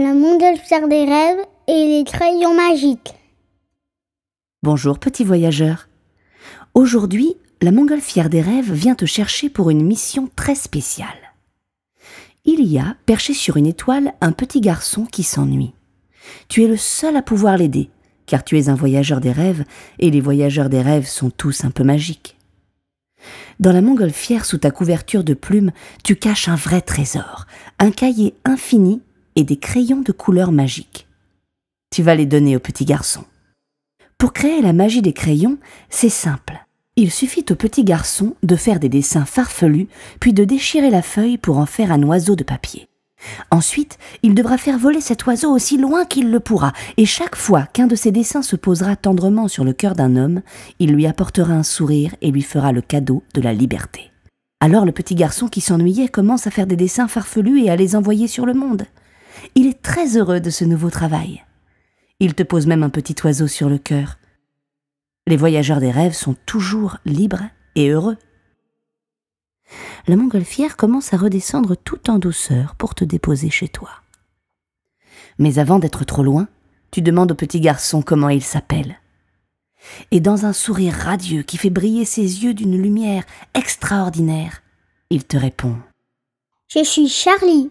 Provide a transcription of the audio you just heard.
La montgolfière des rêves et les crayons magiques. Bonjour petit voyageur. Aujourd'hui, la montgolfière des rêves vient te chercher pour une mission très spéciale. Il y a, perché sur une étoile, un petit garçon qui s'ennuie. Tu es le seul à pouvoir l'aider, car tu es un voyageur des rêves, et les voyageurs des rêves sont tous un peu magiques. Dans la Mongolfière, sous ta couverture de plumes, tu caches un vrai trésor, un cahier infini et des crayons de couleur magique. Tu vas les donner au petit garçon. Pour créer la magie des crayons, c'est simple. Il suffit au petit garçon de faire des dessins farfelus, puis de déchirer la feuille pour en faire un oiseau de papier. Ensuite, il devra faire voler cet oiseau aussi loin qu'il le pourra, et chaque fois qu'un de ses dessins se posera tendrement sur le cœur d'un homme, il lui apportera un sourire et lui fera le cadeau de la liberté. Alors le petit garçon qui s'ennuyait commence à faire des dessins farfelus et à les envoyer sur le monde. Il est très heureux de ce nouveau travail. Il te pose même un petit oiseau sur le cœur. Les voyageurs des rêves sont toujours libres et heureux. La montgolfière commence à redescendre tout en douceur pour te déposer chez toi. Mais avant d'être trop loin, tu demandes au petit garçon comment il s'appelle. Et dans un sourire radieux qui fait briller ses yeux d'une lumière extraordinaire, il te répond. Je suis Charlie.